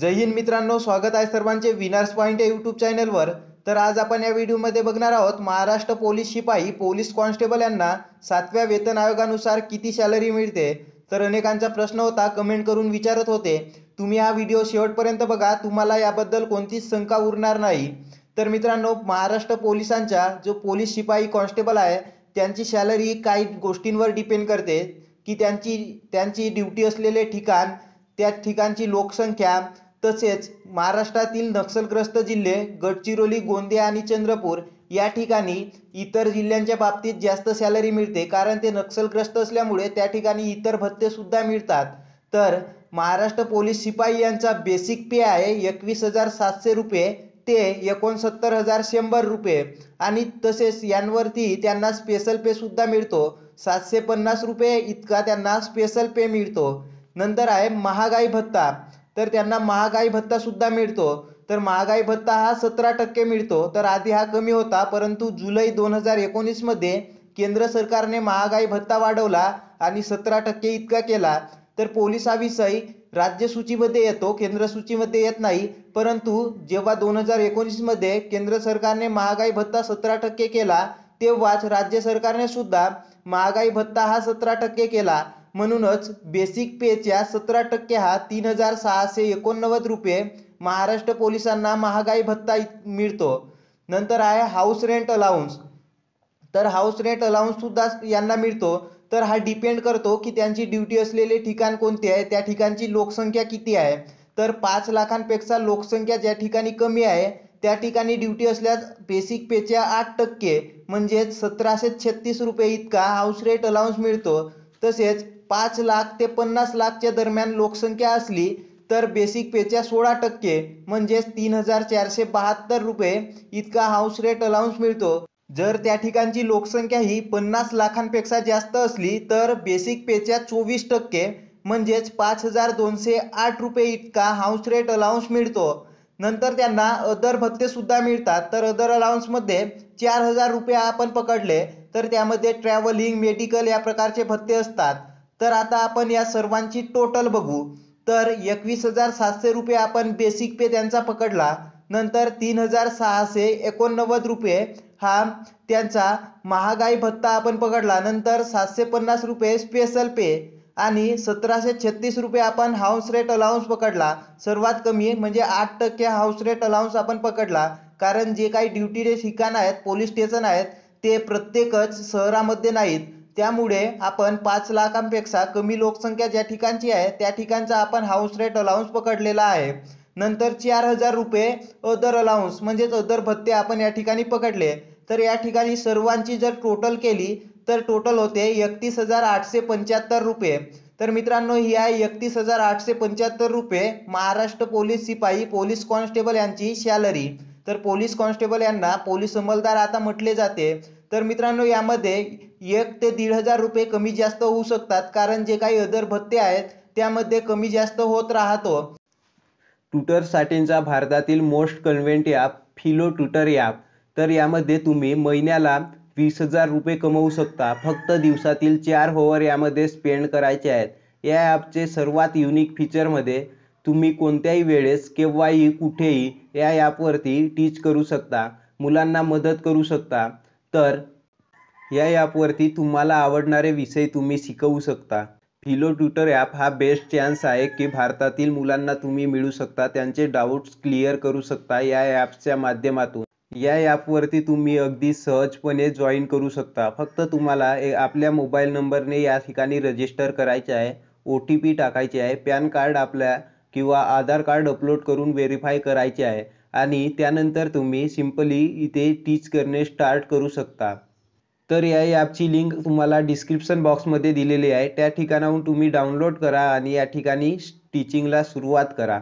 जय हिंद मित्रांनो स्वागत आहे सर्वांचे विनर्स पॉइंट या यूट्यूब चॅनलवर तर आज आपण या व्हिडिओमध्ये बघणार आहोत महाराष्ट्र पोलीस शिपाई पोलीस कॉन्स्टेबल यांना सातव्या वेतन आयोगानुसार किती सॅलरी मिळते तर अनेकांचा प्रश्न होता कमेंट करून विचारत होते तुम्ही हा व्हिडिओ शेवटपर्यंत बघा तुम्हाला याबद्दल कोणतीच शंका उरणार नाही तर मित्रांनो महाराष्ट्र पोलिसांच्या जो पोलीस शिपाई कॉन्स्टेबल आहे त्यांची सॅलरी काही गोष्टींवर डिपेंड करते की त्यांची त्यांची ड्युटी असलेले ठिकाण त्या ठिकाणची लोकसंख्या तसेच महाराष्ट्रातील नक्षलग्रस्त जिल्हे गडचिरोली गोंदिया आणि चंद्रपूर या ठिकाणी इतर जिल्ह्यांच्या बाबतीत जास्त सॅलरी मिळते कारण ते नक्षलग्रस्त असल्यामुळे त्या ठिकाणी इतर भत्तेसुद्धा मिळतात तर महाराष्ट्र पोलीस शिपाई यांचा बेसिक पे आहे एकवीस हजार सातशे रुपये ते एकोणसत्तर हजार शंभर रुपये आणि तसेच यांवरती त्यांना स्पेशल पे सुद्धा मिळतो सातशे पन्नास रुपये इतका त्यांना स्पेशल पे मिळतो नंतर आहे महागाई भत्ता तर त्यांना महागाई भत्ता सुद्धा मिळतो तर महागाई भत्ता हा सतरा टक्के मिळतो तर आधी हा कमी होता परंतु जुलै दोन हजार एकोणीसमध्ये केंद्र सरकारने महागाई भत्ता वाढवला आणि सतरा टक्के इतका केला तर पोलीस हा विषय राज्य सूचीमध्ये येतो केंद्र सूचीमध्ये येत नाही परंतु जेव्हा दोन हजार एकोणीसमध्ये केंद्र सरकारने महागाई भत्ता सतरा टक्के केला तेव्हाच राज्य सरकारने सुद्धा महागाई भत्ता हा सतरा टक्के केला म्हणूनच बेसिक पेच्या सतरा टक्के हा तीन हजार सहाशे एकोणनव्वद रुपये महाराष्ट्र पोलिसांना महागाई भत्ता मिळतो नंतर आहे हाऊस रेंट अलाउन्स तर हाऊस रेंट सुद्धा यांना मिळतो तर हा डिपेंड करतो की त्यांची ड्युटी असलेले ठिकाण कोणते आहे त्या ठिकाणची लोकसंख्या किती आहे तर पाच लाखांपेक्षा लोकसंख्या ज्या ठिकाणी कमी आहे त्या ठिकाणी ड्युटी असल्यास बेसिक पेच्या आठ टक्के म्हणजेच सतराशे छत्तीस रुपये इतका हाऊस रेंट अलाउन्स मिळतो तसेच पाच लाख ते पन्नास लाखच्या दरम्यान लोकसंख्या असली तर बेसिक पेच्या सोळा टक्के म्हणजेच तीन हजार चारशे बहात्तर रुपये इतका हाऊस रेट अलाउन्स मिळतो जर त्या ठिकाणची लोकसंख्या ही पन्नास लाखांपेक्षा जास्त असली तर बेसिक पेच्या चोवीस टक्के म्हणजेच पाच हजार दोनशे आठ रुपये इतका हाऊस रेट अलाउन्स मिळतो नंतर त्यांना अदर भत्तेसुद्धा मिळतात तर अदर अलाउन्समध्ये चार हजार रुपये आपण पकडले तर त्यामध्ये ट्रॅव्हलिंग मेडिकल या प्रकारचे भत्ते असतात तर आता आपण या सर्वांची टोटल बघू तर एकवीस हजार सातशे रुपये आपण बेसिक पे त्यांचा पकडला नंतर तीन हजार सहाशे एकोणनव्वद रुपये हा त्यांचा महागाई भत्ता आपण पकडला नंतर सातशे पन्नास रुपये स्पेशल पे आणि सतराशे छत्तीस रुपये आपण हाऊस रेट अलाउन्स पकडला सर्वात कमी म्हणजे आठ टक्के हाऊस रेट अलाउन्स आपण पकडला कारण जे काही ड्युटी डे ठिकाण आहेत पोलीस स्टेशन आहेत ते प्रत्येकच शहरामध्ये नाहीत त्यामुळे आपण पाच लाखांपेक्षा कमी लोकसंख्या ज्या ठिकाणची आहे त्या ठिकाणचा आपण हाऊस रेट अलाउन्स पकडलेला आहे नंतर चार हजार रुपये अदर अलाउन्स म्हणजेच अदर भत्ते आपण या ठिकाणी पकडले तर या ठिकाणी सर्वांची जर टोटल केली तर टोटल होते एकतीस हजार आठशे पंच्याहत्तर रुपये तर मित्रांनो ही आहे एकतीस हजार आठशे पंच्याहत्तर रुपये महाराष्ट्र पोलीस शिपाई पोलीस कॉन्स्टेबल यांची सॅलरी तर पोलीस कॉन्स्टेबल यांना पोलीस अंमलदार आता म्हटले जाते तर मित्रांनो यामध्ये एक ते दीड हजार रुपये कमी जास्त होऊ शकतात कारण जे काही अदर भत्ते आहेत त्यामध्ये कमी जास्त होत राहतो साठींचा भारतातील most convenient app Filo tutor app तर यामध्ये तुम्ही महिन्याला वीस हजार रुपये कमवू शकता फक्त दिवसातील चार होवर यामध्ये स्पेंड करायचे आहेत या ॲपचे सर्वात युनिक फीचरमध्ये तुम्ही कोणत्याही वेळेस केव्हाही कुठेही या ॲपवरती टीच करू शकता मुलांना मदत करू शकता तर या ॲपवरती तुम्हाला आवडणारे विषय तुम्ही शिकवू शकता फिलो ट्युटर ॲप हा बेस्ट चान्स आहे की भारतातील मुलांना तुम्ही मिळू शकता त्यांचे डाऊट्स क्लिअर करू शकता या ॲप्सच्या माध्यमातून या ॲपवरती तुम्ही अगदी सहजपणे जॉईन करू शकता फक्त तुम्हाला आपल्या मोबाईल नंबरने या ठिकाणी रजिस्टर करायचे आहे ओ टी पी टाकायचे आहे पॅन कार्ड आपल्या किंवा आधार कार्ड अपलोड करून व्हेरीफाय करायचे आहे आणि त्यानंतर तुम्ही सिम्पली इथे टीच करणे स्टार्ट करू शकता तर या ॲपची लिंक तुम्हाला डिस्क्रिप्शन बॉक्समध्ये दिलेली आहे त्या ठिकाणाहून तुम्ही डाउनलोड करा आणि या ठिकाणी टीचिंगला सुरुवात करा